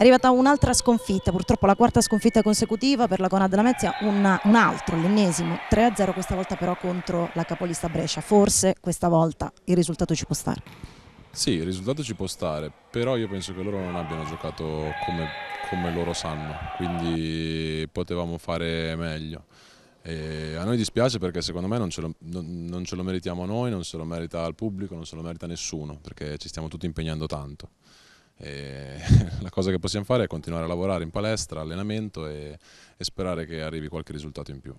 È arrivata un'altra sconfitta, purtroppo la quarta sconfitta consecutiva per la Conad Lamezia, una, un altro, l'ennesimo, 3-0 questa volta però contro la capolista Brescia. Forse questa volta il risultato ci può stare. Sì, il risultato ci può stare, però io penso che loro non abbiano giocato come, come loro sanno, quindi potevamo fare meglio. E a noi dispiace perché secondo me non ce, lo, non, non ce lo meritiamo noi, non se lo merita il pubblico, non se lo merita nessuno, perché ci stiamo tutti impegnando tanto. E la cosa che possiamo fare è continuare a lavorare in palestra, allenamento e, e sperare che arrivi qualche risultato in più.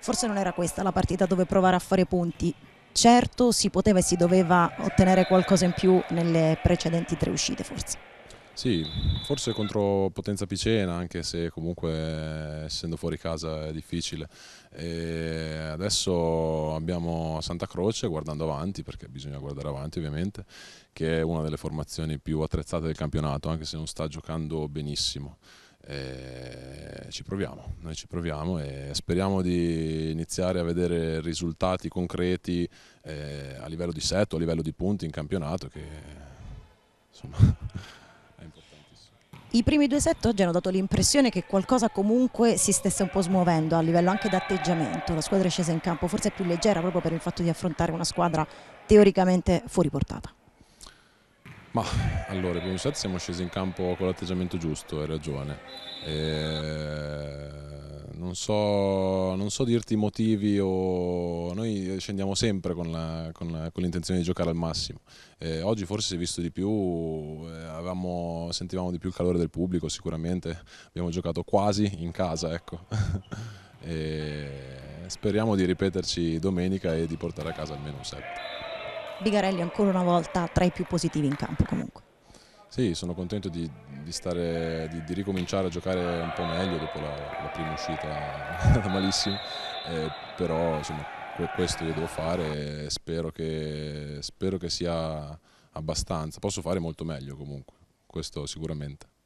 Forse non era questa la partita dove provare a fare punti, certo si poteva e si doveva ottenere qualcosa in più nelle precedenti tre uscite forse. Sì, forse contro Potenza Picena, anche se comunque essendo fuori casa è difficile. E adesso abbiamo Santa Croce guardando avanti, perché bisogna guardare avanti ovviamente, che è una delle formazioni più attrezzate del campionato, anche se non sta giocando benissimo. E ci proviamo, noi ci proviamo e speriamo di iniziare a vedere risultati concreti eh, a livello di set, a livello di punti in campionato che insomma i primi due set oggi hanno dato l'impressione che qualcosa comunque si stesse un po' smuovendo a livello anche di atteggiamento. La squadra è scesa in campo forse più leggera proprio per il fatto di affrontare una squadra teoricamente fuori portata. Ma allora, i primi set siamo scesi in campo con l'atteggiamento giusto, hai ragione. E non so, non so dirti i motivi o noi scendiamo sempre con, la, con, la, con l'intenzione di giocare al massimo. Eh, oggi forse si è visto di più, eh, avevamo, sentivamo di più il calore del pubblico sicuramente, abbiamo giocato quasi in casa, ecco. speriamo di ripeterci domenica e di portare a casa almeno un set. Bigarelli ancora una volta tra i più positivi in campo comunque. Sì, sono contento di, di, stare, di, di, ricominciare a giocare un po' meglio dopo la, la prima uscita da malissimo, eh, però insomma, questo io devo fare e spero che, spero che sia abbastanza, posso fare molto meglio comunque, questo sicuramente.